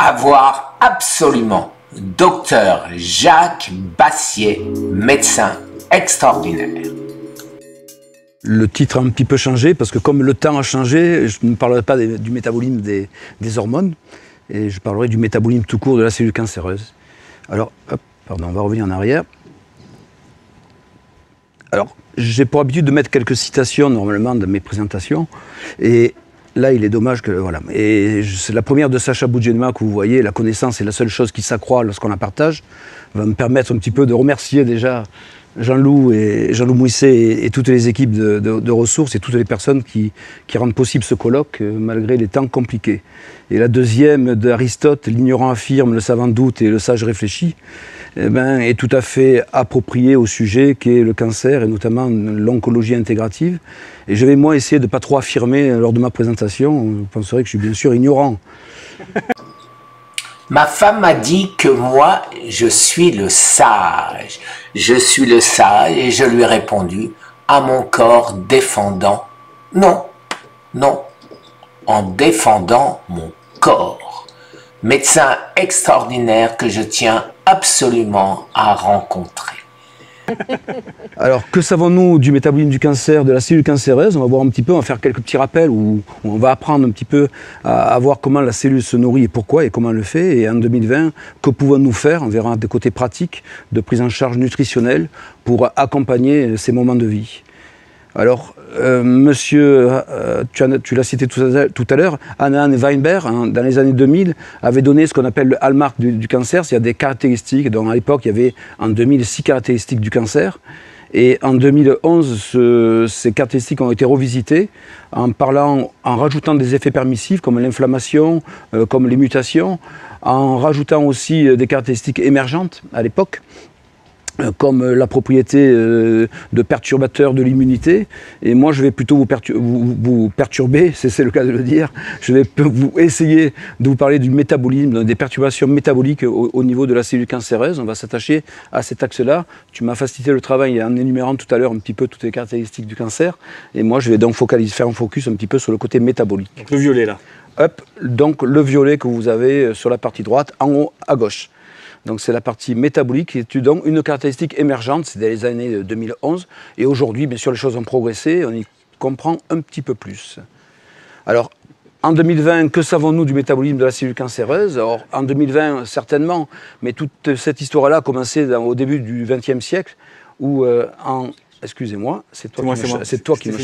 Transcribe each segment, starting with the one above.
avoir absolument docteur Jacques Bassier, médecin extraordinaire. Le titre a un petit peu changé parce que comme le temps a changé, je ne parlerai pas du métabolisme des, des, hormones, et je parlerai du métabolisme tout court de la cellule cancéreuse. Alors, hop, pardon, on va revenir en arrière. Alors, j'ai pour habitude de mettre quelques citations normalement dans mes présentations, et Là, il est dommage que. Voilà. Et c'est la première de Sacha Boudjenma que vous voyez. La connaissance est la seule chose qui s'accroît lorsqu'on la partage. Va me permettre un petit peu de remercier déjà Jean-Loup et Jean-Loup Mouisset et, toutes les équipes de, ressources et toutes les personnes qui, rendent possible ce colloque euh, malgré les temps compliqués. Et la deuxième d'Aristote, l'ignorant affirme, le savant doute et le sage réfléchit. Eh ben, est tout à fait approprié au sujet qui est le cancer et notamment l'oncologie intégrative. Et je vais moi essayer de ne pas trop affirmer lors de ma présentation. Vous penserez que je suis bien sûr ignorant. Ma femme m'a dit que moi, je suis le sage. Je suis le sage et je lui ai répondu à mon corps défendant. Non, non, en défendant mon corps. Médecin extraordinaire que je tiens absolument à rencontrer. Alors, que savons-nous du métabolisme du cancer, de la cellule cancéreuse On va voir un petit peu, on va faire quelques petits rappels où on va apprendre un petit peu à, à voir comment la cellule se nourrit et pourquoi et comment elle le fait. Et en 2020, que pouvons-nous faire On verra des côtés pratiques de prise en charge nutritionnelle pour accompagner ces moments de vie. Alors, euh, monsieur, euh, tu, l'as cité tout à, l'heure, Anne Weinberg, hein, dans les années 2000, avait donné ce qu'on appelle le hallmark du, cancer. Il y a des caractéristiques. dont à l'époque, il y avait en 2000 six caractéristiques du cancer. Et en 2011, ces caractéristiques ont été revisitées en parlant, en rajoutant des effets permissifs comme l'inflammation, euh, comme les mutations, en rajoutant aussi des caractéristiques émergentes à l'époque, euh, comme euh, la propriété euh, de perturbateur de l'immunité. Et moi, je vais plutôt vous, vous, perturber, c'est le cas de le dire. Je vais vous essayer de vous parler du métabolisme, des perturbations métaboliques au, niveau de la cellule cancéreuse. On va s'attacher à cet axe-là. Tu m'as facilité le travail en énumérant tout à l'heure un petit peu toutes les caractéristiques du cancer. Et moi, je vais donc faire un focus un petit peu sur le côté métabolique. le violet, là. Hop, donc le violet que vous avez sur la partie droite, en haut à gauche. Donc c'est la partie métabolique qui est donc une caractéristique émergente, c'est dès les années 2011. Et aujourd'hui, bien sûr, les choses ont progressé, on y comprend un petit peu plus. Alors, en 2020, que savons-nous du métabolisme de la cellule cancéreuse Alors, en 2020, certainement, mais toute cette histoire-là a commencé au début du XXe siècle, où euh, en... Excusez-moi, c'est toi, qui, me,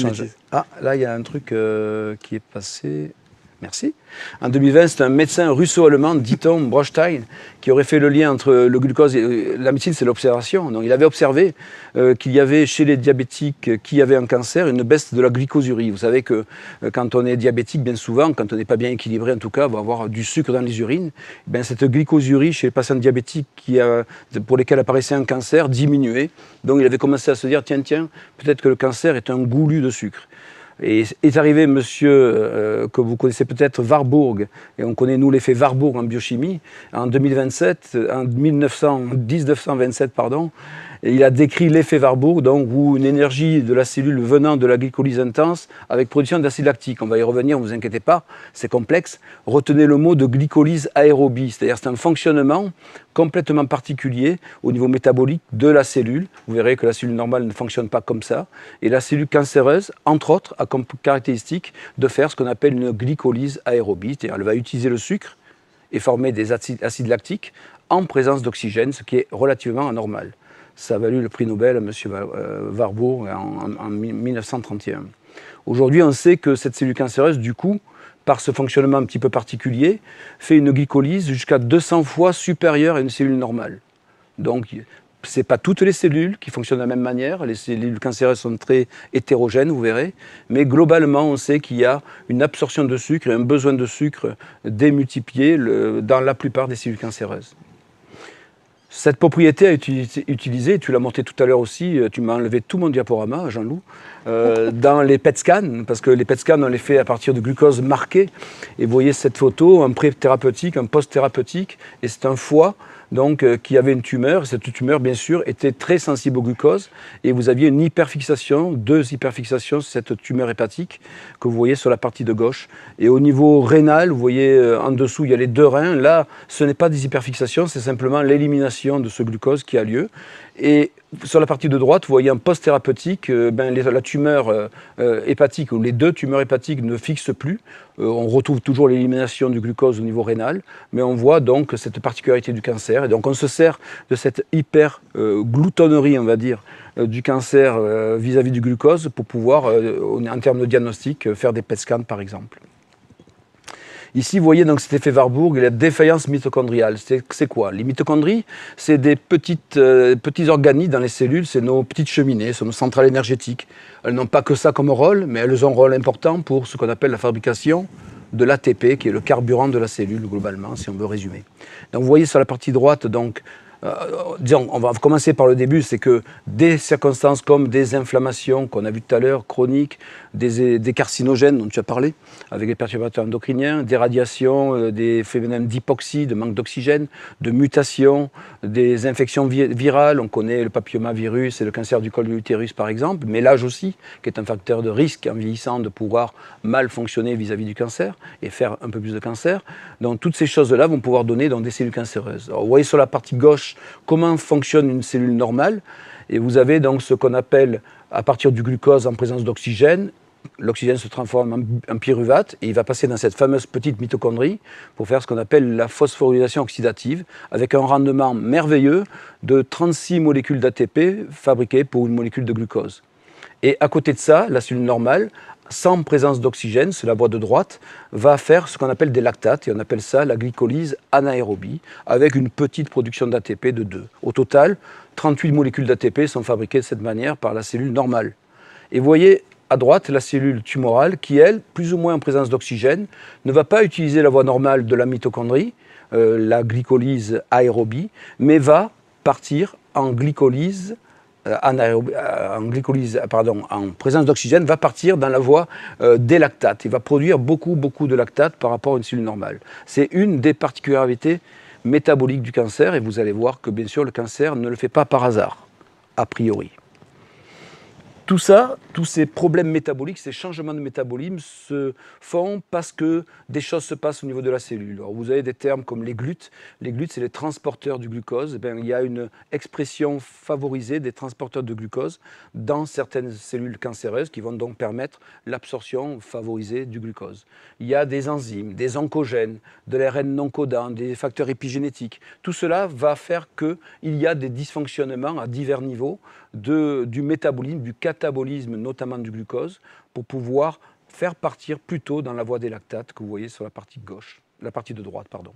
Ah, là, il y a un truc euh, qui est passé. Merci. En 2020, c'est un médecin russo-allemand, dit-on, Brostein, qui aurait fait le lien entre le glucose et euh, la c'est l'observation. Donc, il avait observé euh, qu'il y avait chez les diabétiques qui avaient un cancer une baisse de la glycosurie. Vous savez que euh, quand on est diabétique, bien souvent, quand on n'est pas bien équilibré, en tout cas, on va avoir du sucre dans les urines. Eh cette glycosurie chez les patients diabétiques qui pour lesquels apparaissait un cancer diminuait. Donc, il avait commencé à se dire tiens, tiens, peut-être que le cancer est un goulu de sucre. Et est arrivé monsieur euh, que vous connaissez peut-être, Warburg, et on connaît nous l'effet Warburg en biochimie, en 2027, euh, en 1927, pardon, il a décrit l'effet Warburg, où une énergie de la cellule venant de la glycolyse intense avec production d'acide lactique. On va y revenir, ne vous inquiétez pas, c'est complexe. Retenez le mot de glycolyse aérobie, c'est-à-dire c'est un fonctionnement complètement particulier au niveau métabolique de la cellule. Vous verrez que la cellule normale ne fonctionne pas comme ça. Et la cellule cancéreuse, entre autres, a comme caractéristique de faire ce qu'on appelle une glycolyse aérobie, c'est-à-dire elle va utiliser le sucre et former des acides lactiques en présence d'oxygène, ce qui est relativement anormal. Ça a valu le prix Nobel à M. Euh, Warburg en, 1931. Aujourd'hui, on sait que cette cellule cancéreuse, du coup, par ce fonctionnement un petit peu particulier, fait une glycolyse jusqu'à 200 fois supérieure à une cellule normale. Donc, ce n'est pas toutes les cellules qui fonctionnent de la même manière. Les cellules cancéreuses sont très hétérogènes, vous verrez. Mais globalement, on sait qu'il y a une absorption de sucre et un besoin de sucre démultiplié dans la plupart des cellules cancéreuses. Cette propriété a été utilisée, tu l'as monté tout à l'heure aussi, euh, tu m'as enlevé tout mon diaporama, Jean-Loup, euh, dans les PET scans, parce que les PET scans, on les fait à partir de glucose marqué. Et vous voyez cette photo, un pré-thérapeutique, un post-thérapeutique, et c'est un foie donc euh, qui avait une tumeur. Cette tumeur, bien sûr, était très sensible au glucose et vous aviez une hyperfixation, deux hyperfixations cette tumeur hépatique que vous voyez sur la partie de gauche. Et au niveau rénal, vous voyez euh, en dessous, il y a les deux reins. Là, ce n'est pas des hyperfixations, c'est simplement l'élimination de ce glucose qui a lieu. Et sur la partie de droite, vous voyez un post thérapeutique, euh, ben, la tumeur euh, euh, hépatique ou les deux tumeurs hépatiques ne fixent plus. on retrouve toujours l'élimination du glucose au niveau rénal, mais on voit donc cette particularité du cancer. Et donc on se sert de cette hypergloutonnerie, on va dire, du cancer vis à -vis du glucose pour pouvoir, en termes de diagnostic, faire des PET scans par exemple. Ici, vous voyez donc cet effet Warburg la défaillance mitochondriale. C'est quoi Les mitochondries, c'est des petites, euh, petits organismes dans les cellules, c'est nos petites cheminées, c'est nos centrales énergétiques. Elles n'ont pas que ça comme rôle, mais elles ont un rôle important pour ce qu'on appelle la fabrication de l'ATP, qui est le carburant de la cellule globalement, si on veut résumer. Donc vous voyez sur la partie droite, donc euh, disons, on va commencer par le début, c'est que des circonstances comme des inflammations qu'on a vu tout à l'heure, chroniques, des, carcinogènes dont tu as parlé, avec les perturbateurs endocriniens, des radiations, euh, des phénomènes d'hypoxie, de manque d'oxygène, de mutations, des infections virales, on connaît le papillomavirus et le cancer du col de l'utérus par exemple, mais l'âge aussi, qui est un facteur de risque en vieillissant de pouvoir mal fonctionner vis-à-vis du cancer et faire un peu plus de cancer. Donc toutes ces choses-là vont pouvoir donner dans des cellules cancéreuses. vous voyez sur la partie gauche, comment fonctionne une cellule normale. Et vous avez donc ce qu'on appelle, à partir du glucose en présence d'oxygène, l'oxygène se transforme en, pyruvate et il va passer dans cette fameuse petite mitochondrie pour faire ce qu'on appelle la phosphorylisation oxydative avec un rendement merveilleux de 36 molécules d'ATP fabriquées pour une molécule de glucose. Et à côté de ça, la cellule normale sans présence d'oxygène, c'est la voie de droite, va faire ce qu'on appelle des lactates, et on appelle ça la glycolyse anaérobie, avec une petite production d'ATP de 2. Au total, 38 molécules d'ATP sont fabriquées de cette manière par la cellule normale. Et vous voyez à droite la cellule tumorale qui, elle, plus ou moins en présence d'oxygène, ne va pas utiliser la voie normale de la mitochondrie, euh, la glycolyse aérobie, mais va partir en glycolyse euh, euh, en, glycolyse, euh, pardon, en présence d'oxygène va partir dans la voie des lactates. Il va produire beaucoup, beaucoup de lactates par rapport à une cellule normale. C'est une des particularités métaboliques du cancer et vous allez voir que bien sûr le cancer ne le fait pas par hasard, a priori. Tout ça, tous ces problèmes métaboliques, ces changements de métabolisme se font parce que des choses se passent au niveau de la cellule. Alors vous avez des termes comme les glutes. Les glutes, c'est les transporteurs du glucose. Eh bien, il y a une expression favorisée des transporteurs de glucose dans certaines cellules cancéreuses qui vont donc permettre l'absorption favorisée du glucose. Il y a des enzymes, des oncogènes, de l'ARN non codant, des facteurs épigénétiques. Tout cela va faire qu'il y a des dysfonctionnements à divers niveaux de, du métabolisme, du 4 notamment du glucose pour pouvoir faire partir plutôt dans la voie des lactates que vous voyez sur la partie gauche, la partie de droite, pardon.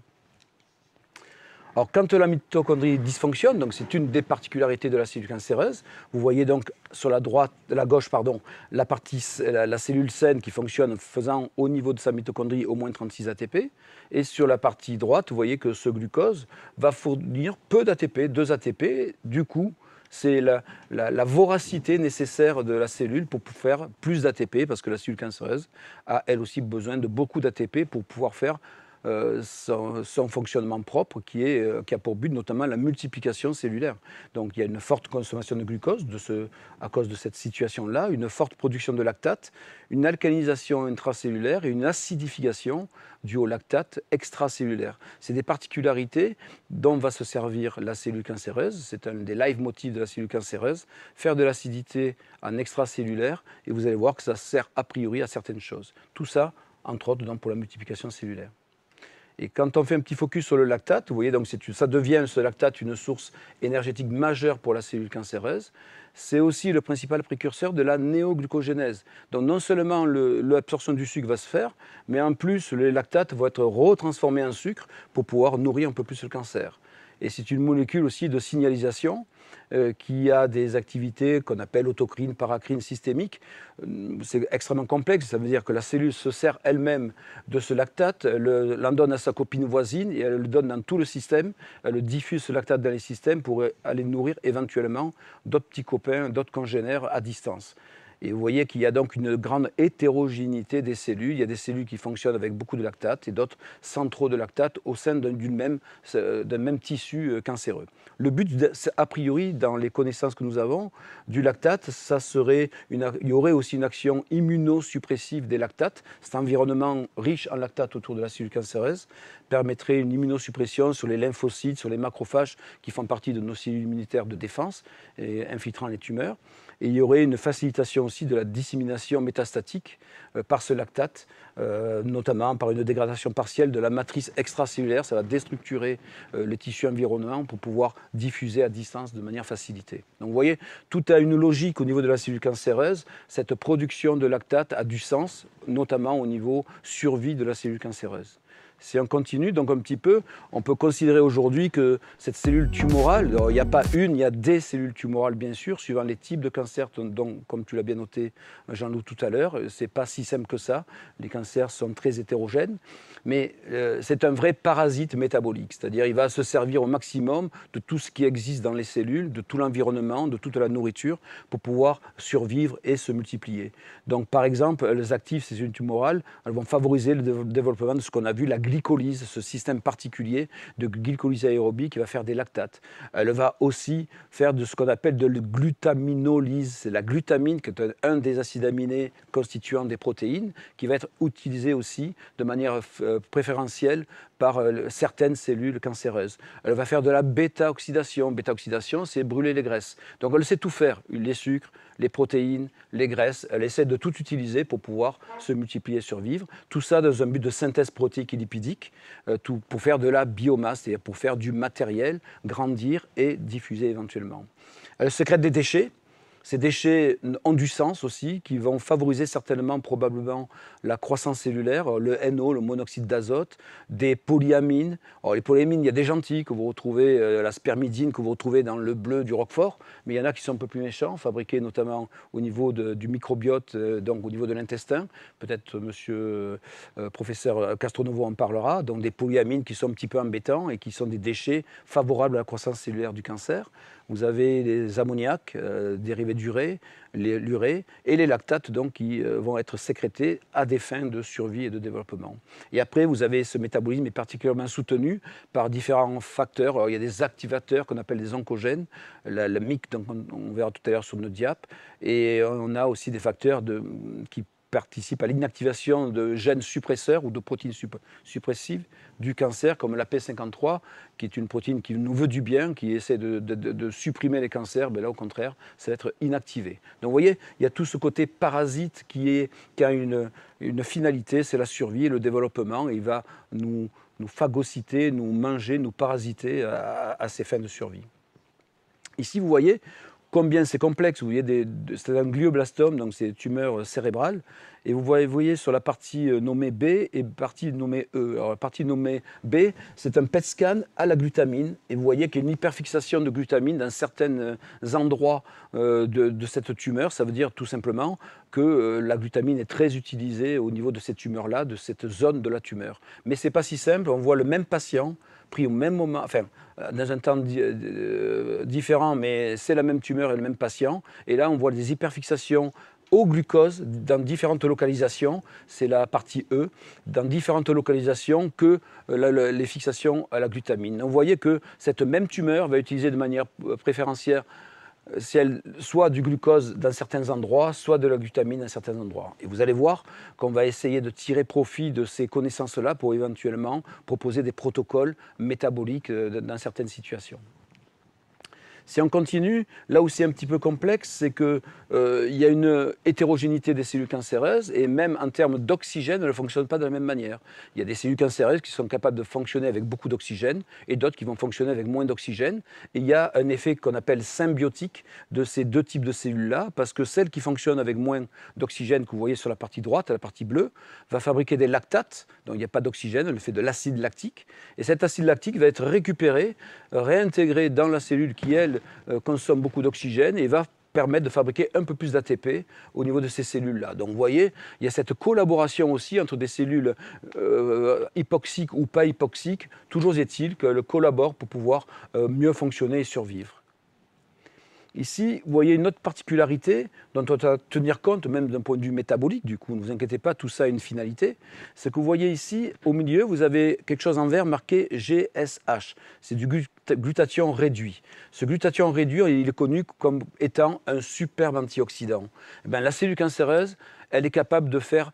Alors, quand la mitochondrie dysfonctionne, donc c'est une des particularités de la cellule cancéreuse, vous voyez donc sur la droite, la gauche, pardon, la, partie, la, cellule saine qui fonctionne faisant au niveau de sa mitochondrie au moins 36 ATP, et sur la partie droite, vous voyez que ce glucose va fournir peu d'ATP, 2 ATP, du coup, c'est la, voracité nécessaire de la cellule pour faire plus d'ATP, parce que la cellule cancéreuse a elle aussi besoin de beaucoup d'ATP pour pouvoir faire euh, son, fonctionnement propre qui, est, euh, qui a pour but notamment la multiplication cellulaire. Donc il y a une forte consommation de glucose de ce, à cause de cette situation-là, une forte production de lactate, une alcalinisation intracellulaire et une acidification due au lactate extracellulaire. C'est des particularités dont va se servir la cellule cancéreuse. C'est un des live motifs de la cellule cancéreuse, faire de l'acidité en extracellulaire et vous allez voir que ça sert a priori à certaines choses. Tout ça, entre autres, pour la multiplication cellulaire. Et quand on fait un petit focus sur le lactate, vous voyez, donc ça devient ce lactate une source énergétique majeure pour la cellule cancéreuse. C'est aussi le principal précurseur de la néoglucogénèse. Donc non seulement l'absorption du sucre va se faire, mais en plus le lactate vont être retransformés en sucre pour pouvoir nourrir un peu plus le cancer. Et c'est une molécule aussi de signalisation euh, qui a des activités qu'on appelle autocrine, paracrine, systémique. Euh, c'est extrêmement complexe, ça veut dire que la cellule se sert elle-même de ce lactate, l'en donne à sa copine voisine et elle le donne dans tout le système, elle diffuse ce lactate dans les systèmes pour aller nourrir éventuellement d'autres petits copains, d'autres congénères à distance. Et vous voyez qu'il y a donc une grande hétérogénéité des cellules. Il y a des cellules qui fonctionnent avec beaucoup de lactate et d'autres sans trop de lactate au sein d'un euh, même, tissu euh, cancéreux. Le but, a priori, dans les connaissances que nous avons, du lactate, ça serait il y aurait aussi une action immunosuppressive des lactates. Cet environnement riche en lactate autour de la cellule cancéreuse permettrait une immunosuppression sur les lymphocytes, sur les macrophages qui font partie de nos cellules immunitaires de défense, et infiltrant les tumeurs. Et il y aurait une facilitation aussi de la dissémination métastatique euh, par ce lactate, euh, notamment par une dégradation partielle de la matrice extracellulaire. Ça va déstructurer euh, les tissus environnants pour pouvoir diffuser à distance de manière facilitée. Donc vous voyez, tout a une logique au niveau de la cellule cancéreuse. Cette production de lactate a du sens, notamment au niveau survie de la cellule cancéreuse. Si on continue, donc un petit peu, on peut considérer aujourd'hui que cette cellule tumorale, il n'y a pas une, il y a des cellules tumorales bien sûr, suivant les types de cancers, Donc, comme tu l'as bien noté Jean-Loup tout à l'heure, c'est pas si simple que ça. Les cancers sont très hétérogènes, mais euh, c'est un vrai parasite métabolique, c'est-à-dire il va se servir au maximum de tout ce qui existe dans les cellules, de tout l'environnement, de toute la nourriture, pour pouvoir survivre et se multiplier. Donc par exemple, les actifs, ces cellules tumorales, elles vont favoriser le développement de ce qu'on a vu, la glycolyse, ce système particulier de glycolyse aérobie qui va faire des lactates. Elle va aussi faire de ce qu'on appelle de la glutaminolyse. C'est la glutamine, qui est un des acides aminés constituant des protéines, qui va être utilisée aussi de manière euh, préférentielle par euh, certaines cellules cancéreuses. Elle va faire de la bêta-oxydation. Bêta-oxydation, c'est brûler les graisses. Donc elle sait tout faire, les sucres, les protéines, les graisses. Elle essaie de tout utiliser pour pouvoir se multiplier et survivre. Tout ça dans un but de synthèse protéique et lipidique, euh, pour faire de la biomasse, c'est-à-dire pour faire du matériel, grandir et diffuser éventuellement. Elle euh, sécrète des déchets ces déchets ont du sens aussi, qui vont favoriser certainement, probablement, la croissance cellulaire, le NO, le monoxyde d'azote, des polyamines. les polyamines, il y a des gentils que vous retrouvez, euh, la spermidine que vous retrouvez dans le bleu du roquefort, mais il y en a qui sont un peu plus méchants, fabriqués notamment au niveau du microbiote, euh, donc au niveau de l'intestin. Peut-être monsieur euh, professeur Castronovo en parlera. Donc, des polyamines qui sont un petit peu embêtants et qui sont des déchets favorables à la croissance cellulaire du cancer. Vous avez les ammoniaques euh, dérivés d'urée, l'urée et les lactates donc, qui euh, vont être sécrétés à des fins de survie et de développement. Et après, vous avez ce métabolisme est particulièrement soutenu par différents facteurs. il y a des activateurs qu'on appelle des oncogènes, la, MYC, donc on, verra tout à l'heure sur nos diapes, et on a aussi des facteurs de, qui participe à l'inactivation de gènes suppresseurs ou de protéines suppressives du cancer, comme la P53, qui est une protéine qui nous veut du bien, qui essaie de, supprimer les cancers, mais là au contraire, ça va être inactivé. Donc vous voyez, il y a tout ce côté parasite qui, a une, finalité, c'est la survie et le développement, et il va nous, nous phagocyter, nous manger, nous parasiter à, ses fins de survie. Ici, vous voyez, combien c'est complexe. Vous voyez, c'est un glioblastome, donc c'est tumeur cérébrale. Et vous voyez, voyez, sur la partie euh, nommée B et partie nommée E. Alors, la partie nommée B, c'est un PET scan à la glutamine. Et vous voyez qu'il y a une hyperfixation de glutamine dans certains euh, endroits euh, de, cette tumeur. Ça veut dire tout simplement que la glutamine est très utilisée au niveau de cette tumeur là de cette zone de la tumeur. Mais ce n'est pas si simple. On voit le même patient pris au même moment, enfin, euh, dans un temps euh, euh, différent, mais c'est la même tumeur et le même patient. Et là, on voit des hyperfixations au glucose dans différentes localisations, c'est la partie E, dans différentes localisations que les fixations à la glutamine. Vous voyez que cette même tumeur va utiliser de manière préférentielle euh, si soit du glucose dans certains endroits, soit de la glutamine dans certains endroits. Et vous allez voir qu'on va essayer de tirer profit de ces connaissances-là pour éventuellement proposer des protocoles métaboliques euh, dans certaines situations. Si on continue, là où c'est un petit peu complexe, c'est qu'il euh, y a une hétérogénéité des cellules cancéreuses et même en termes d'oxygène, elles ne fonctionnent pas de la même manière. Il y a des cellules cancéreuses qui sont capables de fonctionner avec beaucoup d'oxygène et d'autres qui vont fonctionner avec moins d'oxygène. Il y a un effet qu'on appelle symbiotique de ces deux types de cellules-là parce que celles qui fonctionnent avec moins d'oxygène que vous voyez sur la partie droite, à la partie bleue, va fabriquer des lactates, donc il n'y a pas d'oxygène, elle fait de l'acide lactique et cet acide lactique va être récupéré, réintégré dans la cellule qui, elle, euh, consomme beaucoup d'oxygène et va permettre de fabriquer un peu plus d'ATP au niveau de ces cellules-là. Donc vous voyez, il y a cette collaboration aussi entre des cellules euh, hypoxiques ou pas hypoxiques. Toujours est-il qu'elles collaborent pour pouvoir euh, mieux fonctionner et survivre. Ici, vous voyez une autre particularité dont on doit tenir compte, même d'un point de vue métabolique, du coup, ne vous inquiétez pas, tout ça a une finalité. C'est que vous voyez ici, au milieu, vous avez quelque chose en vert marqué GSH. C'est du glutathion réduit. Ce glutathion réduit, il est connu comme étant un superbe antioxydant. Eh ben, la cellule cancéreuse, elle est capable de faire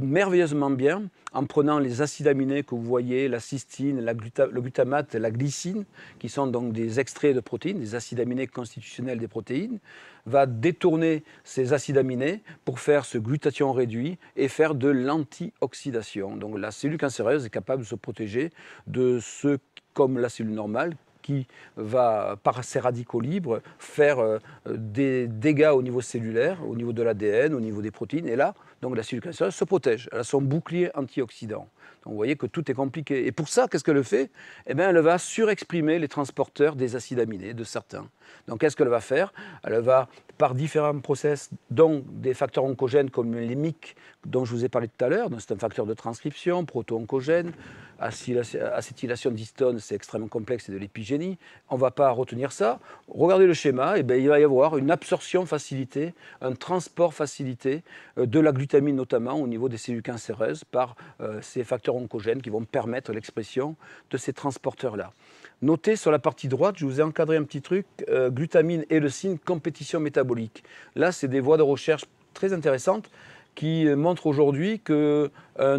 merveilleusement bien en prenant les acides aminés que vous voyez, la cystine, le glutamate, la glycine, qui sont donc des extraits de protéines, des acides aminés constitutionnels des protéines, va détourner ces acides aminés pour faire ce glutathion réduit et faire de l'antioxydation. Donc la cellule cancéreuse est capable de se protéger de ce comme la cellule normale qui va, par ses radicaux libres, faire euh, des dégâts au niveau cellulaire, au niveau de l'ADN, au niveau des protéines. Et là, donc la cellule se protège. Elle a son bouclier antioxydant. Donc vous voyez que tout est compliqué. Et pour ça, qu'est-ce qu'elle fait Eh bien, elle va surexprimer les transporteurs des acides aminés de certains. Donc qu'est-ce qu'elle va faire Elle va par différents process, dont des facteurs oncogènes comme les MYC, dont je vous ai parlé tout à l'heure. C'est un facteur de transcription, proto-oncogène, acétylation d'histone, c'est extrêmement complexe, c'est de l'épigénie. On ne va pas retenir ça. Regardez le schéma, et eh ben, il va y avoir une absorption facilitée, un transport facilité euh, de la glutamine notamment au niveau des cellules cancéreuses par euh, ces facteurs oncogènes qui vont permettre l'expression de ces transporteurs-là. Notez sur la partie droite, je vous ai encadré un petit truc, euh, glutamine et leucine, compétition métabolique. Là, c'est des voies de recherche très intéressantes qui montrent aujourd'hui qu'un euh,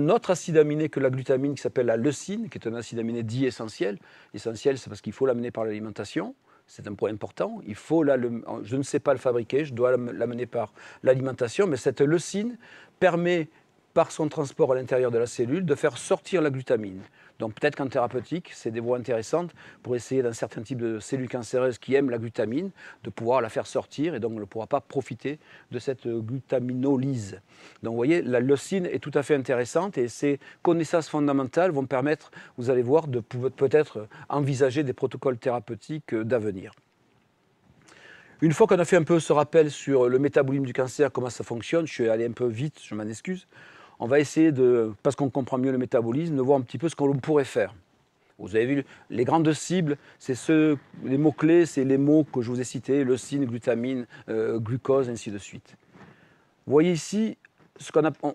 autre acide aminé que la glutamine, qui s'appelle la leucine, qui est un acide aminé dit essentiel, essentiel c'est parce qu'il faut l'amener par l'alimentation, c'est un point important. Il faut je ne sais pas le fabriquer, je dois l'amener par l'alimentation, mais cette leucine permet, par son transport à l'intérieur de la cellule, de faire sortir la glutamine. Donc peut-être qu'en thérapeutique, c'est des voies intéressantes pour essayer d'un certain type de cellules cancéreuses qui aiment la glutamine, de pouvoir la faire sortir et donc ne pourra pas profiter de cette euh, glutaminolyse. Donc vous voyez, la leucine est tout à fait intéressante et ces connaissances fondamentales vont permettre, vous allez voir, de peut-être envisager des protocoles thérapeutiques euh, d'avenir. Une fois qu'on a fait un peu ce rappel sur le métabolisme du cancer, comment ça fonctionne, je suis allé un peu vite, je m'en excuse on va essayer de, parce qu'on comprend mieux le métabolisme, de voir un petit peu ce qu'on pourrait faire. Vous avez vu, les grandes cibles, c'est ceux, les mots-clés, c'est les mots que je vous ai cités, leucine, glutamine, glucose, euh, glucose, ainsi de suite. voyez ici,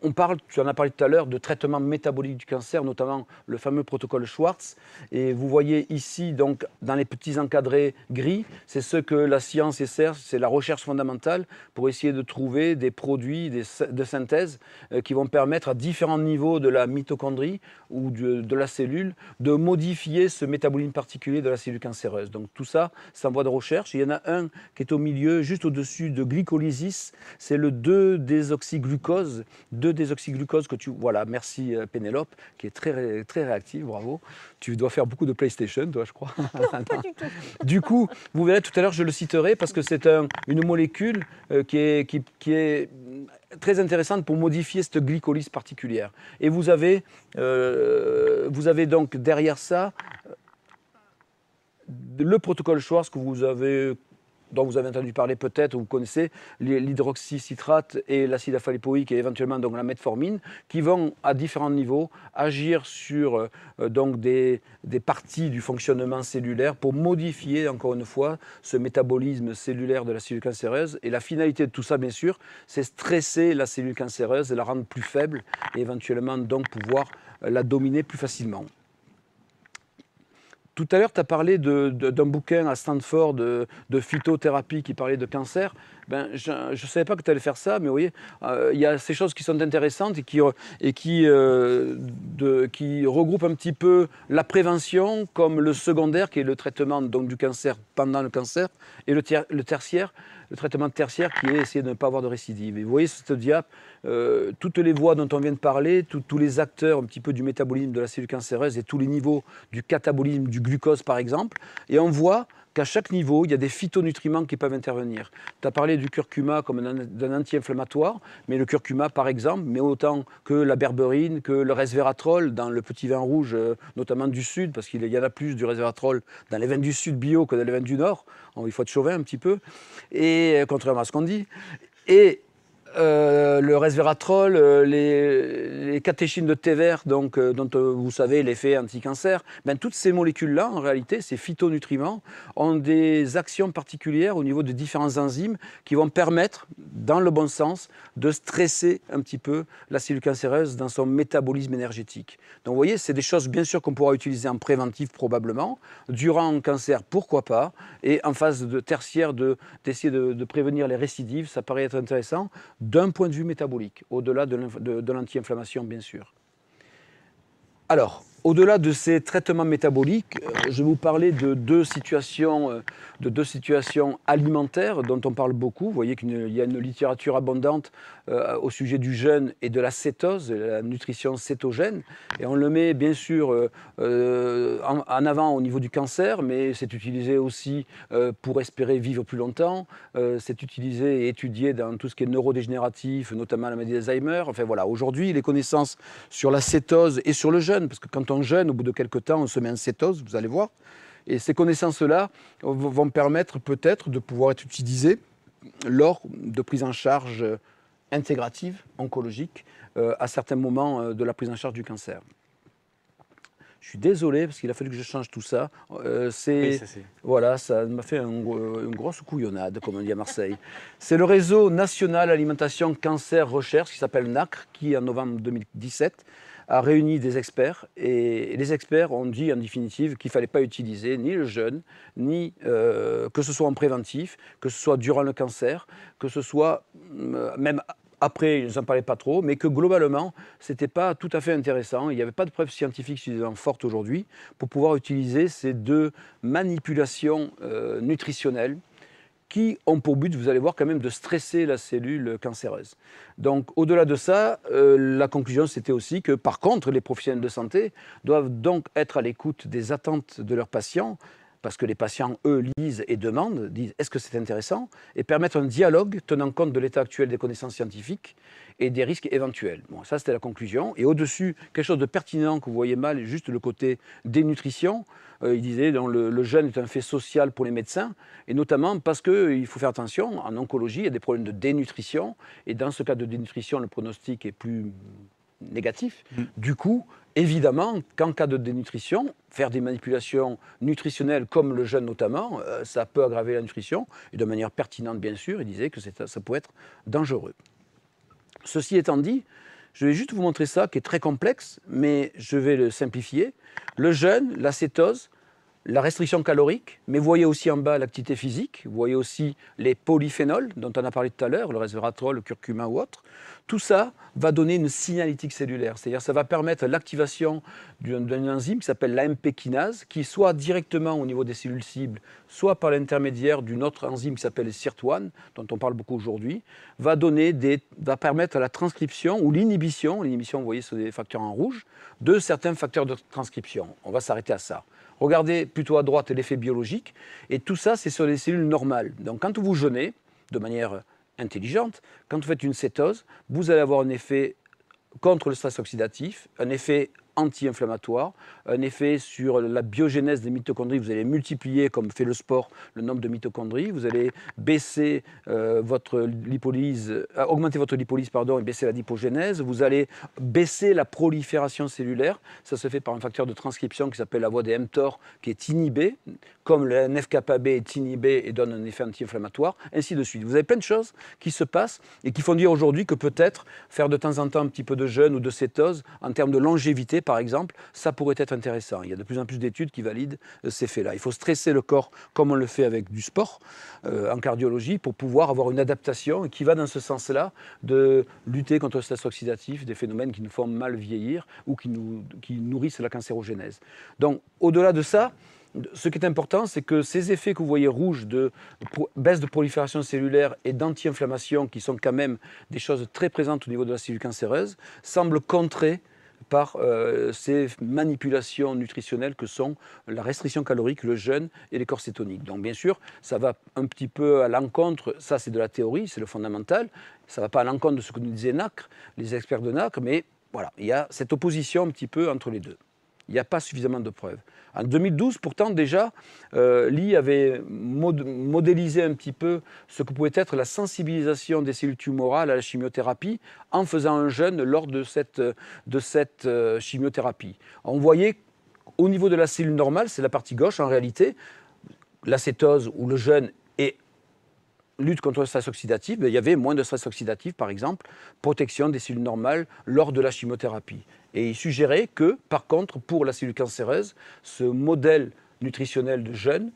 on, parle, tu en as parlé tout à l'heure, de traitement métabolique du cancer, notamment le fameux protocole Schwartz. Et vous voyez ici, donc, dans les petits encadrés gris, c'est ce que la science essaie, c'est la recherche fondamentale pour essayer de trouver des produits de synthèse euh, qui vont permettre à différents niveaux de la mitochondrie ou de, la cellule de modifier ce métabolisme particulier de la cellule cancéreuse. Donc tout ça, c'est en voie de recherche. il y en a un qui est au milieu, juste au-dessus de glycolysis, c'est le 2-désoxyglucose de désoxyglucose que tu... Voilà, merci euh, Pénélope, qui est très, très réactive, bravo. Tu dois faire beaucoup de PlayStation, toi, je crois. pas du tout. Du coup, vous verrez, tout à l'heure, je le citerai, parce que c'est un, une molécule euh, qui est, qui, est très intéressante pour modifier cette glycolyse particulière. Et vous avez, euh, vous avez donc derrière ça le protocole Schwartz que vous avez dont vous avez entendu parler peut-être, vous connaissez, l'hydroxycitrate et l'acide alpha et éventuellement donc la metformine, qui vont à différents niveaux agir sur euh, euh, des, des, parties du fonctionnement cellulaire pour modifier encore une fois ce métabolisme cellulaire de la cellule cancéreuse. Et la finalité de tout ça, bien sûr, c'est stresser la cellule cancéreuse et la rendre plus faible et éventuellement donc pouvoir euh, la dominer plus facilement. Tout à l'heure, tu as parlé d'un bouquin à Stanford de, de, phytothérapie qui parlait de cancer ben, je ne savais pas que tu allais faire ça, mais vous voyez, euh, il y a ces choses qui sont intéressantes et qui, euh, et qui, euh, qui regroupent un petit peu la prévention comme le secondaire, qui est le traitement donc, du cancer pendant le cancer, et le, le tertiaire, le traitement tertiaire qui est essayer de ne pas avoir de récidive. Et vous voyez, cette diap, toutes les voies dont on vient de parler, tous les acteurs un petit peu du métabolisme de la cellule cancéreuse et tous les niveaux du catabolisme du glucose, par exemple, et on voit qu'à chaque niveau, il y a des phytonutriments qui peuvent intervenir. Tu as parlé du curcuma comme d'un anti-inflammatoire, mais le curcuma, par exemple, mais autant que la berberine, que le resveratrol dans le petit vin rouge, euh, notamment du Sud, parce qu'il y en a plus du resveratrol dans les vins du Sud bio que dans les vins du Nord. Oh, il faut être chauvin un petit peu, et euh, contrairement à ce qu'on dit. Et euh, le resveratrol, euh, les, catéchines de thé vert, donc, euh, dont vous savez l'effet anti-cancer, ben, toutes ces molécules-là, en réalité, ces phytonutriments, ont des actions particulières au niveau de différents enzymes qui vont permettre, dans le bon sens, de stresser un petit peu la cellule cancéreuse dans son métabolisme énergétique. Donc vous voyez, c'est des choses bien sûr qu'on pourra utiliser en préventif probablement, durant un cancer, pourquoi pas, et en phase de tertiaire d'essayer de, de prévenir les récidives, ça paraît être intéressant d'un point de vue métabolique, au-delà de l'anti-inflammation, bien sûr. Alors, au-delà de ces traitements métaboliques, euh, je vais vous parler de deux situations euh, de deux situations alimentaires dont on parle beaucoup. Vous voyez qu'il y a une littérature abondante euh, au sujet du jeûne et de la cétose, la nutrition cétogène. Et on le met bien sûr euh, euh, en, avant au niveau du cancer, mais c'est utilisé aussi pour espérer vivre plus longtemps. c'est utilisé et étudié dans tout ce qui est neurodégénératif, notamment la maladie d'Alzheimer. Enfin voilà, aujourd'hui, les connaissances sur la cétose et sur le jeûne, parce que quand on jeûne, au bout de quelques temps, on se met en cétose, vous allez voir. Et ces connaissances-là vont permettre peut-être de pouvoir être utilisées lors de prises en charge euh, intégrative, oncologique, euh, à certains moments euh, de la prise en charge du cancer. Je suis désolé parce qu'il a fallu que je change tout ça. c'est voilà, ça m'a fait une grosse couillonnade, comme on dit à Marseille. c'est le réseau national alimentation cancer recherche qui s'appelle NACRE, qui en novembre 2017 a réuni des experts et les experts ont dit en définitive qu'il ne fallait pas utiliser ni le jeûne, ni euh, que ce soit en préventif, que ce soit durant le cancer, que ce soit euh, même après, ils n'en parlaient pas trop, mais que globalement, ce n'était pas tout à fait intéressant. Il n'y avait pas de preuves scientifiques suffisamment fortes aujourd'hui pour pouvoir utiliser ces deux manipulations euh, nutritionnelles qui ont pour but, vous allez voir, quand même de stresser la cellule cancéreuse. Donc, au-delà de ça, euh, la conclusion, c'était aussi que, par contre, les professionnels de santé doivent donc être à l'écoute des attentes de leurs patients parce que les patients, eux, lisent et demandent, disent est-ce que c'est intéressant, et permettre un dialogue tenant compte de l'état actuel des connaissances scientifiques et des risques éventuels. Bon, ça c'était la conclusion. Et au-dessus, quelque chose de pertinent que vous voyez mal, juste le côté dénutrition. Euh, il disait que le, jeûne est un fait social pour les médecins, et notamment parce qu'il euh, faut faire attention, en oncologie, il y a des problèmes de dénutrition, et dans ce cas de dénutrition, le pronostic est plus négatif. Mmh. Du coup, évidemment qu'en cas de dénutrition, faire des manipulations nutritionnelles comme le jeûne notamment, euh, ça peut aggraver la nutrition et de manière pertinente bien sûr, il disait que ça peut être dangereux. Ceci étant dit, je vais juste vous montrer ça qui est très complexe, mais je vais le simplifier. Le jeûne, l'acétose, la restriction calorique, mais vous voyez aussi en bas l'activité physique, vous voyez aussi les polyphénols dont on a parlé tout à l'heure, le resveratrol, le curcuma ou autre. Tout ça va donner une signalétique cellulaire, c'est-à-dire ça va permettre l'activation d'une enzyme qui s'appelle l'AMP kinase, qui soit directement au niveau des cellules cibles, soit par l'intermédiaire d'une autre enzyme qui s'appelle sirt 1 dont on parle beaucoup aujourd'hui, va, va permettre la transcription ou l'inhibition, l'inhibition vous voyez sont des facteurs en rouge, de certains facteurs de transcription. On va s'arrêter à ça. Regardez plutôt à droite l'effet biologique. Et tout ça, c'est sur les cellules normales. Donc quand vous jeûnez, de manière intelligente, quand vous faites une cétose, vous allez avoir un effet contre le stress oxydatif, un effet anti-inflammatoire, un effet sur la biogénèse des mitochondries. Vous allez multiplier, comme fait le sport, le nombre de mitochondries. Vous allez baisser euh, votre lipolyse, euh, augmenter votre lipolyse pardon, et baisser la lipogénèse. Vous allez baisser la prolifération cellulaire. Ça se fait par un facteur de transcription qui s'appelle la voie des mTOR, qui est inhibée, comme le nf est inhibé et donne un effet anti-inflammatoire, ainsi de suite. Vous avez plein de choses qui se passent et qui font dire aujourd'hui que peut-être faire de temps en temps un petit peu de jeûne ou de cétose en termes de longévité par exemple, ça pourrait être intéressant. Il y a de plus en plus d'études qui valident euh, ces faits-là. Il faut stresser le corps comme on le fait avec du sport euh, en cardiologie pour pouvoir avoir une adaptation qui va dans ce sens-là de lutter contre le stress oxydatif, des phénomènes qui nous font mal vieillir ou qui, nous, qui nourrissent la cancérogénèse. Donc au-delà de ça, ce qui est important, c'est que ces effets que vous voyez rouges de baisse de prolifération cellulaire et d'anti-inflammation, qui sont quand même des choses très présentes au niveau de la cellule cancéreuse, semblent contrer par euh, ces manipulations nutritionnelles que sont la restriction calorique, le jeûne et les corps cétoniques. Donc bien sûr, ça va un petit peu à l'encontre, ça c'est de la théorie, c'est le fondamental, ça ne va pas à l'encontre de ce que nous disaient NACRE, les experts de NACRE, mais voilà, il y a cette opposition un petit peu entre les deux il n'y a pas suffisamment de preuves. En 2012, pourtant, déjà, euh, Lee avait modélisé un petit peu ce que pouvait être la sensibilisation des cellules tumorales à la chimiothérapie en faisant un jeûne lors de cette, euh, chimiothérapie. On voyait au niveau de la cellule normale, c'est la partie gauche en réalité, l'acétose ou le jeûne lutte contre le stress oxydatif, ben, il y avait moins de stress oxydatif, par exemple, protection des cellules normales lors de la chimiothérapie. Et il suggérait que, par contre, pour la cellule cancéreuse, ce modèle nutritionnel de jeûne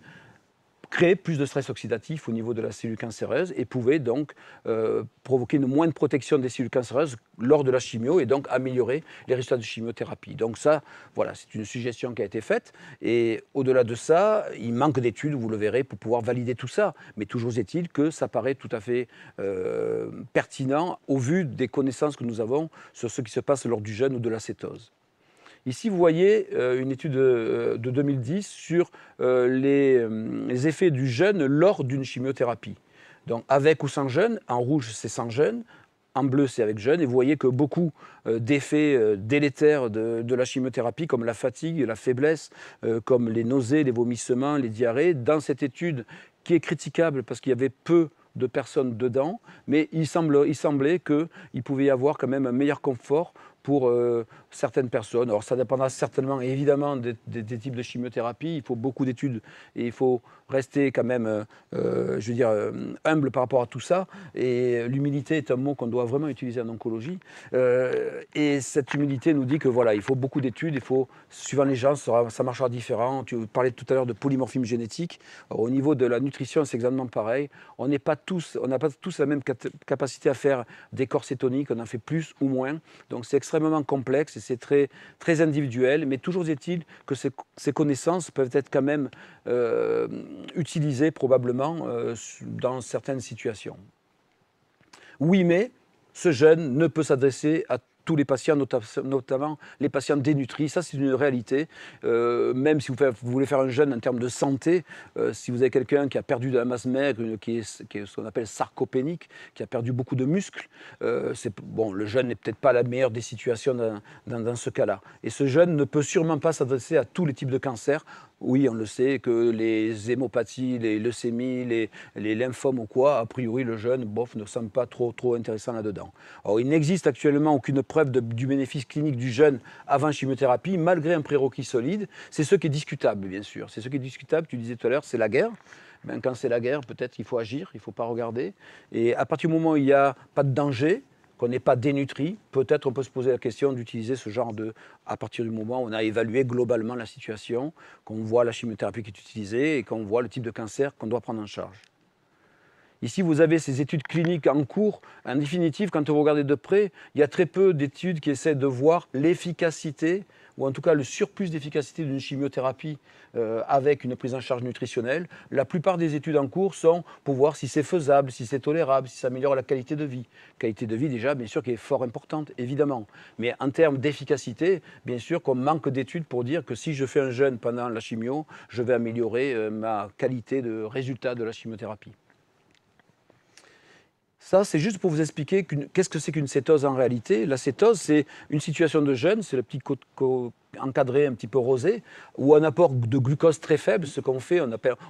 créer plus de stress oxydatif au niveau de la cellule cancéreuse et pouvait donc euh, provoquer une moindre protection des cellules cancéreuses lors de la chimio et donc améliorer les résultats de chimiothérapie. Donc ça, voilà, c'est une suggestion qui a été faite. Et au-delà de ça, il manque d'études, vous le verrez, pour pouvoir valider tout ça. Mais toujours est-il que ça paraît tout à fait euh, pertinent au vu des connaissances que nous avons sur ce qui se passe lors du jeûne ou de cétose. Ici, vous voyez euh, une étude euh, de 2010 sur euh, les, effets du jeûne lors d'une chimiothérapie. Donc avec ou sans jeûne, en rouge c'est sans jeûne, en bleu, c'est avec jeûne. Et vous voyez que beaucoup d'effets délétères de, la chimiothérapie, comme la fatigue, la faiblesse, comme les nausées, les vomissements, les diarrhées, dans cette étude qui est critiquable parce qu'il y avait peu de personnes dedans, mais il, semble, il semblait qu'il pouvait y avoir quand même un meilleur confort pour euh, certaines personnes. Alors ça dépendra certainement, évidemment, des, types de chimiothérapie. Il faut beaucoup d'études et il faut rester quand même, euh, euh, je veux dire, humble par rapport à tout ça. Et l'humilité est un mot qu'on doit vraiment utiliser en oncologie. et cette humilité nous dit que voilà, il faut beaucoup d'études, il faut, suivant les gens, ça, ça, marchera différent. Tu parlais tout à l'heure de polymorphisme génétique. au niveau de la nutrition, c'est exactement pareil. On n'est pas tous, on n'a pas tous la même capacité à faire des corps cétoniques, on en fait plus ou moins. Donc c'est extrêmement complexe et c'est très, très individuel, mais toujours est-il que ces, connaissances peuvent être quand même euh, utilisées probablement euh, dans certaines situations. Oui, mais ce jeune ne peut s'adresser à les patients, notamment les patients dénutris. Ça, c'est une réalité. Euh, même si vous, voulez faire un jeûne en termes de santé, euh, si vous avez quelqu'un qui a perdu de la masse maigre, qui, est, ce qu'on appelle sarcopénique, qui a perdu beaucoup de muscles, euh, c'est, bon, le jeûne n'est peut-être pas la meilleure des situations dans, dans ce cas-là. Et ce jeûne ne peut sûrement pas s'adresser à tous les types de cancers, oui, on le sait, que les hémopathies, les leucémies, les, lymphomes ou quoi, a priori, le jeune bof, ne semble pas trop, trop intéressant là-dedans. Or, il n'existe actuellement aucune preuve du bénéfice clinique du jeune avant chimiothérapie, malgré un prérequis solide. C'est ce qui est discutable, bien sûr. C'est ce qui est discutable, tu disais tout à l'heure, c'est la guerre. Ben, quand c'est la guerre, peut-être il faut agir, il ne faut pas regarder. Et à partir du moment où il n'y a pas de danger, qu'on n'est pas dénutri, peut-être on peut se poser la question d'utiliser ce genre de, à partir du moment où on a évalué globalement la situation, qu'on voit la chimiothérapie qui est utilisée et qu'on voit le type de cancer qu'on doit prendre en charge. Ici, vous avez ces études cliniques en cours. En définitive, quand vous regardez de près, il y a très peu d'études qui essaient de voir l'efficacité ou en tout cas le surplus d'efficacité d'une chimiothérapie euh, avec une prise en charge nutritionnelle. La plupart des études en cours sont pour voir si c'est faisable, si c'est tolérable, si ça améliore la qualité de vie. Qualité de vie déjà, bien sûr, qui est fort importante, évidemment. Mais en termes d'efficacité, bien sûr qu'on manque d'études pour dire que si je fais un jeûne pendant la chimio, je vais améliorer euh, ma qualité de résultat de la chimiothérapie. Ça, c'est juste pour vous expliquer qu'est-ce que c'est qu'une cétose en réalité. La cétose, c'est une situation de jeûne, c'est le petit côte un petit peu rosé, ou un apport de glucose très faible. Ce qu'on fait,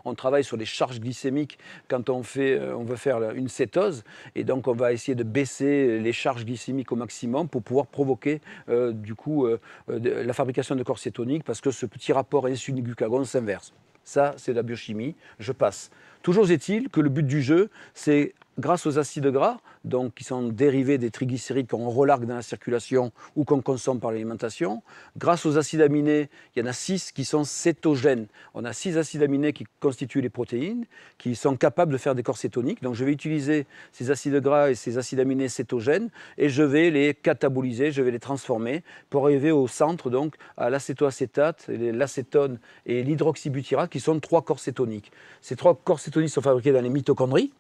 on, travaille sur les charges glycémiques quand on, euh, veut faire une cétose, et donc on va essayer de baisser les charges glycémiques au maximum pour pouvoir provoquer euh, du coup euh, la fabrication de corps cétoniques, parce que ce petit rapport insuline-glucagon s'inverse. Ça, c'est la biochimie. Je passe. Toujours est-il que le but du jeu, c'est grâce aux acides gras, donc qui sont dérivés des triglycérides qu'on relargue dans la circulation ou qu'on consomme par l'alimentation. Grâce aux acides aminés, il y en a six qui sont cétogènes. On a six acides aminés qui constituent les protéines, qui sont capables de faire des corps cétoniques. Donc je vais utiliser ces acides gras et ces acides aminés cétogènes et je vais les cataboliser, je vais les transformer pour arriver au centre, donc à l'acétoacétate, l'acétone et l'hydroxybutyrate, qui sont trois corps cétoniques. Ces trois corps cétoniques cétonies sont fabriquées dans les mitochondries.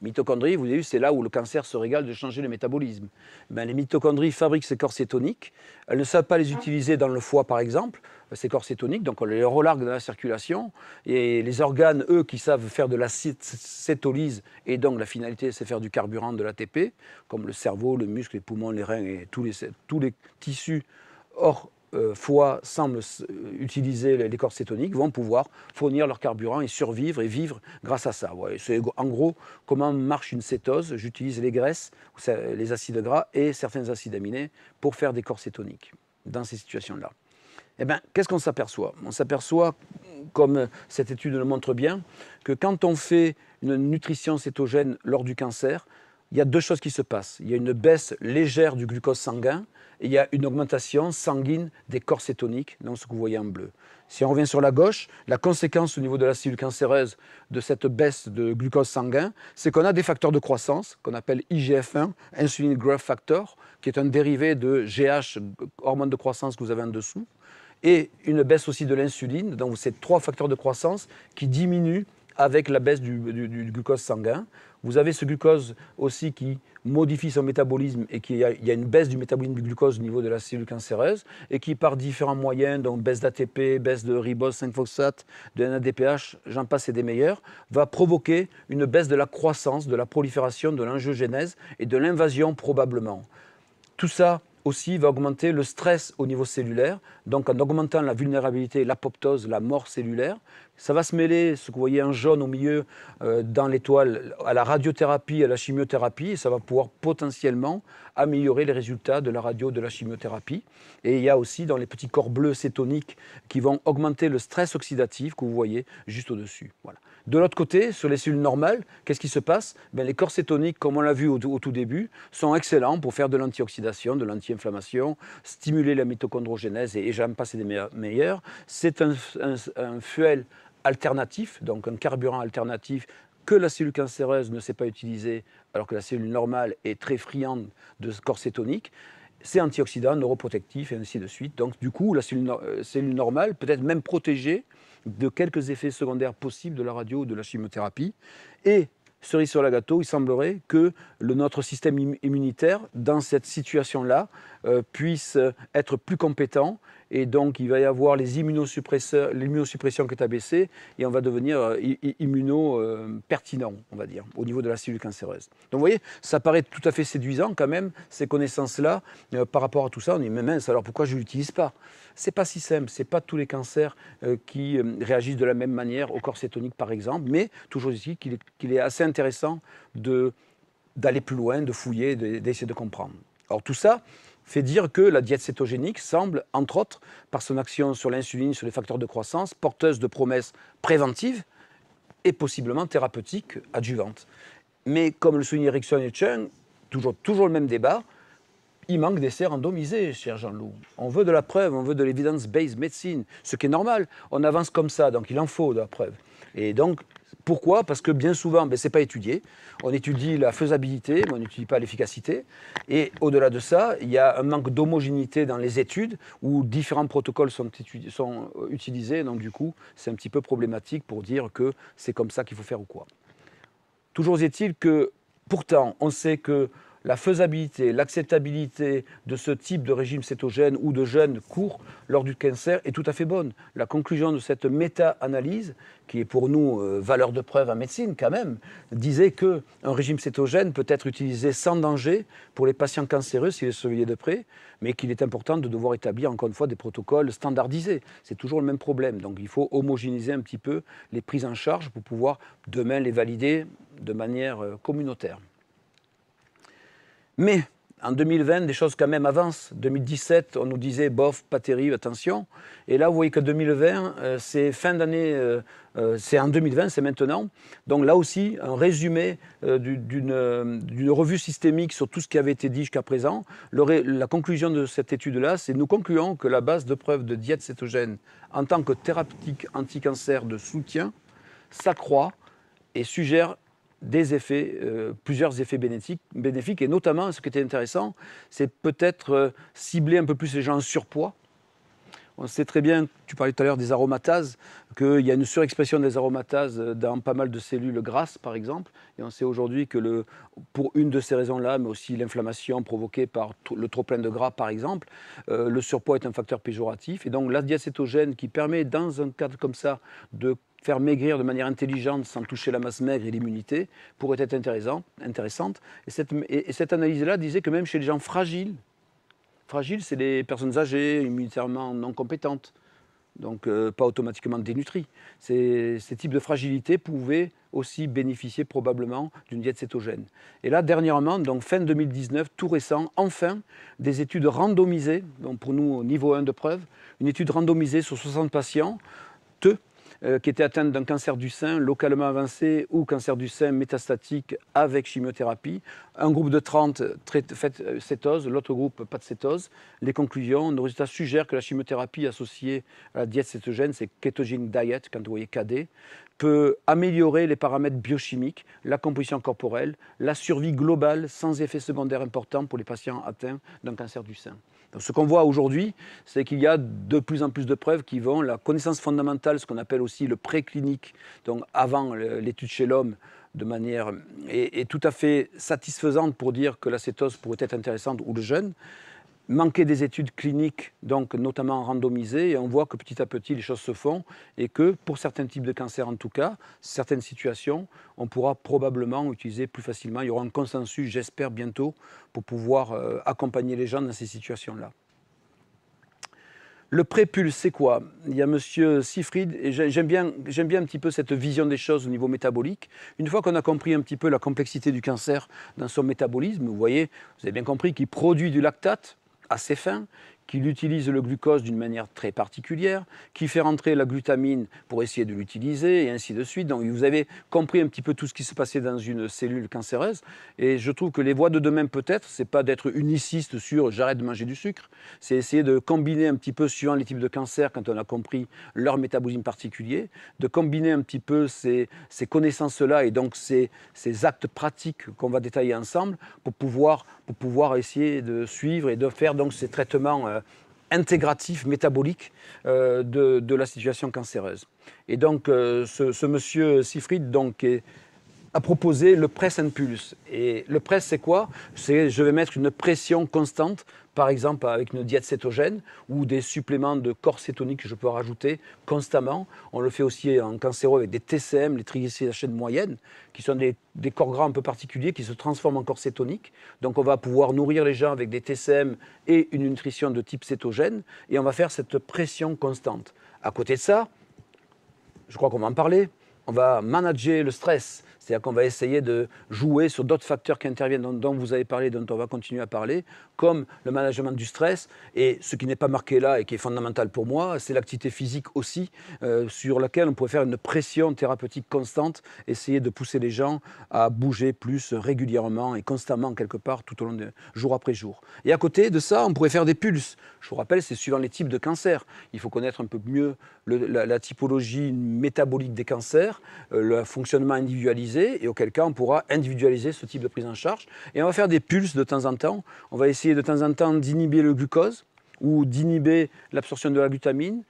mitochondries, vous avez vu, c'est là où le cancer se régale de changer le métabolisme. Ben, les mitochondries fabriquent ces corps cétoniques. Elles ne savent pas les utiliser dans le foie, par exemple, ces corps cétoniques, donc on les relargue dans la circulation. Et les organes, eux, qui savent faire de la cétolyse, et donc la finalité, c'est faire du carburant, de l'ATP, comme le cerveau, le muscle, les poumons, les reins et tous les, tous les tissus hors euh, fois semblent euh, utiliser les, corps cétoniques vont pouvoir fournir leur carburant et survivre et vivre grâce à ça. c'est en gros comment marche une cétose. J'utilise les graisses, les acides gras et certains acides aminés pour faire des corps cétoniques dans ces situations-là. Eh bien, qu'est-ce qu'on s'aperçoit On s'aperçoit, comme cette étude le montre bien, que quand on fait une nutrition cétogène lors du cancer, il y a deux choses qui se passent. Il y a une baisse légère du glucose sanguin, il y a une augmentation sanguine des corps cétoniques, donc ce que vous voyez en bleu. Si on revient sur la gauche, la conséquence au niveau de la cellule cancéreuse de cette baisse de glucose sanguin, c'est qu'on a des facteurs de croissance qu'on appelle IGF-1, insulin growth factor, qui est un dérivé de GH, hormone de croissance que vous avez en dessous, et une baisse aussi de l'insuline, donc ces trois facteurs de croissance qui diminuent avec la baisse du glucose sanguin. Vous avez ce glucose aussi qui modifie son métabolisme et qu'il y, a une baisse du métabolisme du glucose au niveau de la cellule cancéreuse et qui, par différents moyens, donc baisse d'ATP, baisse de ribose 5-phosphate, de NADPH, j'en passe et des meilleurs, va provoquer une baisse de la croissance, de la prolifération, de l'angiogénèse et de l'invasion probablement. Tout ça, aussi va augmenter le stress au niveau cellulaire. Donc en augmentant la vulnérabilité, l'apoptose, la mort cellulaire, ça va se mêler, ce que vous voyez en jaune au milieu euh, dans l'étoile, à la radiothérapie, à la chimiothérapie, et ça va pouvoir potentiellement améliorer les résultats de la radio, de la chimiothérapie. Et il y a aussi dans les petits corps bleus cétoniques qui vont augmenter le stress oxydatif que vous voyez juste au-dessus. Voilà. De l'autre côté, sur les cellules normales, qu'est-ce qui se passe ben, Les corps cétoniques, comme on l'a vu au, au, tout début, sont excellents pour faire de l'antioxydation, de lanti inflammation stimuler la mitochondrogénèse et, j'aime pas passe des meilleurs. C'est un, fuel alternatif, donc un carburant alternatif que la cellule cancéreuse ne sait pas utiliser, alors que la cellule normale est très friande de corps C'est antioxydant, neuroprotectif et ainsi de suite. Donc du coup, la cellule, cellule normale peut être même protégée de quelques effets secondaires possibles de la radio ou de la chimiothérapie. Et cerise sur la gâteau, il semblerait que le, notre système immunitaire, dans cette situation-là, euh, puisse être plus compétent et donc, il va y avoir les immunosuppresseurs, l'immunosuppression qui est abaissée, et on va devenir euh, immuno-pertinent, euh, on va dire, au niveau de la cellule cancéreuse. Donc, vous voyez, ça paraît tout à fait séduisant quand même, ces connaissances-là, euh, par rapport à tout ça. On dit, mais mince, alors pourquoi je ne l'utilise pas C'est pas si simple, c'est pas tous les cancers qui réagissent de la même manière au corps cétonique, par exemple, mais toujours ici qu'il est, assez intéressant de d'aller plus loin, de fouiller, d'essayer de comprendre. Alors tout ça, fait dire que la diète cétogénique semble, entre autres, par son action sur l'insuline, sur les facteurs de croissance, porteuse de promesses préventives et possiblement thérapeutiques adjuvantes. Mais comme le souligne Erickson et Chung, toujours, toujours le même débat, il manque d'essais randomisés, cher Jean-Loup. On veut de la preuve, on veut de l'évidence-based médecine, ce qui est normal. On avance comme ça, donc il en faut de la preuve. Et donc, pourquoi Parce que bien souvent, ben, ce n'est pas étudié. On étudie la faisabilité, mais on n'étudie pas l'efficacité. Et au-delà de ça, il y a un manque d'homogénéité dans les études où différents protocoles sont, sont euh, utilisés. Donc du coup, c'est un petit peu problématique pour dire que c'est comme ça qu'il faut faire ou quoi. Toujours est-il que pourtant, on sait que la faisabilité, l'acceptabilité de ce type de régime cétogène ou de jeûne court lors du cancer est tout à fait bonne. La conclusion de cette méta-analyse, qui est pour nous euh, valeur de preuve en médecine quand même, disait qu'un régime cétogène peut être utilisé sans danger pour les patients cancéreux s'il est surveillé de près, mais qu'il est important de devoir établir encore une fois des protocoles standardisés. C'est toujours le même problème. Donc il faut homogénéiser un petit peu les prises en charge pour pouvoir demain les valider de manière euh, communautaire. Mais en 2020, des choses quand même avancent. 2017, on nous disait bof, pas terrible, attention. Et là, vous voyez que 2020, euh, c'est fin d'année, euh, euh, c'est en 2020, c'est maintenant. Donc là aussi, un résumé d'une revue systémique sur tout ce qui avait été dit jusqu'à présent. la conclusion de cette étude-là, c'est nous concluons que la base de preuves de diète cétogène en tant que thérapeutique anticancer de soutien s'accroît et suggère des effets, euh, plusieurs effets bénéfiques, et notamment ce qui était intéressant, c'est peut-être euh, cibler un peu plus les gens en surpoids. On sait très bien, tu parlais tout à l'heure des aromatases, qu'il y a une surexpression des aromatases dans pas mal de cellules grasses, par exemple. Et on sait aujourd'hui que le, pour une de ces raisons-là, mais aussi l'inflammation provoquée par le trop-plein de gras, par exemple, euh, le surpoids est un facteur péjoratif. Et donc l'adiacétogène qui permet, dans un cadre comme ça, de faire maigrir de manière intelligente sans toucher la masse maigre et l'immunité pourrait être intéressant, intéressante. Et cette, analyse-là disait que même chez les gens fragiles, fragiles, c'est les personnes âgées, immunitairement non compétentes, donc euh, pas automatiquement dénutries. Ces, ces, types de fragilité pouvaient aussi bénéficier probablement d'une diète cétogène. Et là, dernièrement, donc fin 2019, tout récent, enfin, des études randomisées, donc pour nous au niveau 1 de preuve, une étude randomisée sur 60 patients, TE, euh, qui étaient atteintes d'un cancer du sein localement avancé ou cancer du sein métastatique avec chimiothérapie. Un groupe de 30 fait euh, cétose, l'autre groupe pas de cétose. Les conclusions, nos résultats suggèrent que la chimiothérapie associée à la diète cétogène, c'est ketogenic diet, quand vous voyez KD, peut améliorer les paramètres biochimiques, la composition corporelle, la survie globale sans effet secondaire important pour les patients atteints d'un cancer du sein ce qu'on voit aujourd'hui, c'est qu'il y a de plus en plus de preuves qui vont la connaissance fondamentale, ce qu'on appelle aussi le préclinique, donc avant l'étude chez l'homme, de manière est, tout à fait satisfaisante pour dire que l'acétose pourrait être intéressante ou le jeûne manquer des études cliniques, donc notamment randomisées, et on voit que petit à petit les choses se font et que pour certains types de cancers en tout cas, certaines situations, on pourra probablement utiliser plus facilement. Il y aura un consensus, j'espère, bientôt pour pouvoir euh, accompagner les gens dans ces situations-là. Le prépulse, c'est quoi Il y a Monsieur Sifrid, et j'aime bien, j'aime bien un petit peu cette vision des choses au niveau métabolique. Une fois qu'on a compris un petit peu la complexité du cancer dans son métabolisme, vous voyez, vous avez bien compris qu'il produit du lactate, assez fin qu'il utilise le glucose d'une manière très particulière, qui fait rentrer la glutamine pour essayer de l'utiliser, et ainsi de suite. Donc vous avez compris un petit peu tout ce qui se passait dans une cellule cancéreuse, et je trouve que les voies de demain peut-être, c'est pas d'être uniciste sur j'arrête de manger du sucre, c'est essayer de combiner un petit peu, suivant les types de cancers, quand on a compris leur métabolisme particulier, de combiner un petit peu ces, ces connaissances-là et donc ces, ces actes pratiques qu'on va détailler ensemble pour pouvoir, pour pouvoir essayer de suivre et de faire donc ces traitements euh, euh, intégratif, métabolique euh, de, la situation cancéreuse. Et donc, euh, ce, monsieur Sifrid donc, est à proposer le press impulse pulse. Et le press, c'est quoi C'est je vais mettre une pression constante, par exemple avec une diète cétogène ou des suppléments de corps cétonique que je peux rajouter constamment. On le fait aussi en cancéro avec des TCM, les triglycérides moyenne, qui sont des, des, corps gras un peu particuliers qui se transforment en corps cétonique. Donc on va pouvoir nourrir les gens avec des TCM et une nutrition de type cétogène et on va faire cette pression constante. À côté de ça, je crois qu'on va en parler, on va manager le stress c'est-à-dire qu'on va essayer de jouer sur d'autres facteurs qui interviennent, dont, vous avez parlé, dont on va continuer à parler, comme le management du stress. Et ce qui n'est pas marqué là et qui est fondamental pour moi, c'est l'activité physique aussi, euh, sur laquelle on pourrait faire une pression thérapeutique constante, essayer de pousser les gens à bouger plus régulièrement et constamment quelque part tout au long de jour après jour. Et à côté de ça, on pourrait faire des pulses. Je vous rappelle, c'est suivant les types de cancers. Il faut connaître un peu mieux la, typologie métabolique des cancers, euh, le fonctionnement individualisé et auquel cas on pourra individualiser ce type de prise en charge. Et on va faire des pulses de temps en temps. On va essayer de temps en temps d'inhiber le glucose ou d'inhiber l'absorption de la glutamine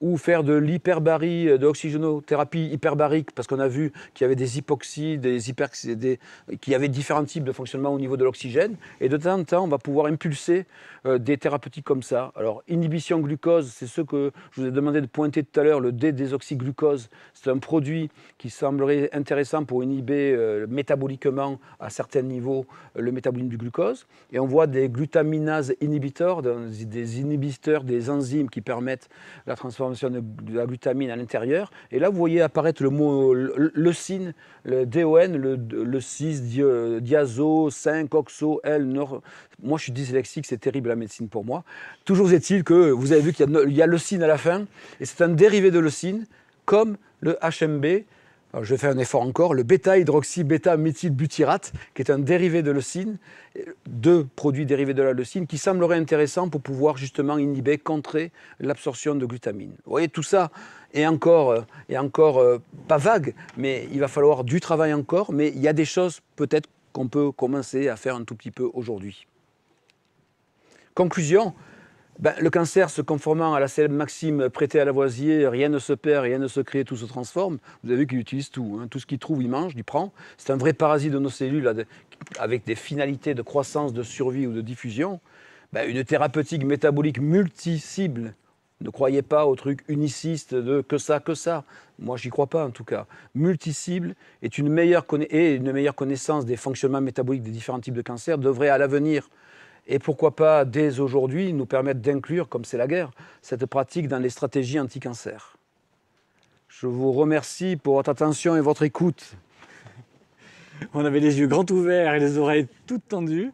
ou faire de l'hyperbarie, euh, de l'oxygénothérapie hyperbarique, parce qu'on a vu qu'il y avait des hypoxies, des hyper, des, qu'il y avait différents types de fonctionnement au niveau de l'oxygène. Et de temps en temps, on va pouvoir impulser euh, des thérapeutiques comme ça. Alors, inhibition glucose, c'est ce que je vous ai demandé de pointer tout à l'heure, le D-désoxyglucose. C'est un produit qui semblerait intéressant pour inhiber euh, métaboliquement, à certains niveaux, le métabolisme du glucose. Et on voit des glutaminases inhibiteurs, des inhibiteurs des enzymes qui permettent la transformation de, la glutamine à l'intérieur. Et là, vous voyez apparaître le mot leucine, le DON, le, le 6, diazo, 5, oxo, L, nord. Moi, je suis dyslexique, c'est terrible la médecine pour moi. Toujours est-il que vous avez vu qu'il y, a, lecine a leucine à la fin, et c'est un dérivé de leucine, comme le HMB, je vais fais un effort encore, le bêta hydroxy bêta butyrate qui est un dérivé de leucine, deux produits dérivés de la leucine, qui semblerait intéressant pour pouvoir justement inhiber, contrer l'absorption de glutamine. Vous voyez, tout ça est encore, euh, est encore euh, pas vague, mais il va falloir du travail encore, mais il y a des choses peut-être qu'on peut commencer à faire un tout petit peu aujourd'hui. Conclusion, ben, le cancer, se conformant à la célèbre maxime prêtée à Lavoisier, rien ne se perd, rien ne se crée, tout se transforme. Vous avez vu qu'il utilise tout. Hein. Tout ce qu'il trouve, il mange, il prend. C'est un vrai parasite de nos cellules avec des finalités de croissance, de survie ou de diffusion. Ben, une thérapeutique métabolique multi-cible ne croyez pas au truc uniciste de que ça, que ça. Moi, j'y crois pas en tout cas. Multicible est une meilleure et une meilleure connaissance des fonctionnements métaboliques des différents types de cancers devrait à l'avenir et pourquoi pas dès aujourd'hui nous permettre d'inclure, comme c'est la guerre, cette pratique dans les stratégies anti-cancer. Je vous remercie pour votre attention et votre écoute. On avait les yeux grands ouverts et les oreilles toutes tendues.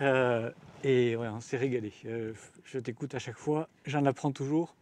Euh, et on s'est régalé. Euh, je t'écoute à chaque fois, j'en apprends toujours.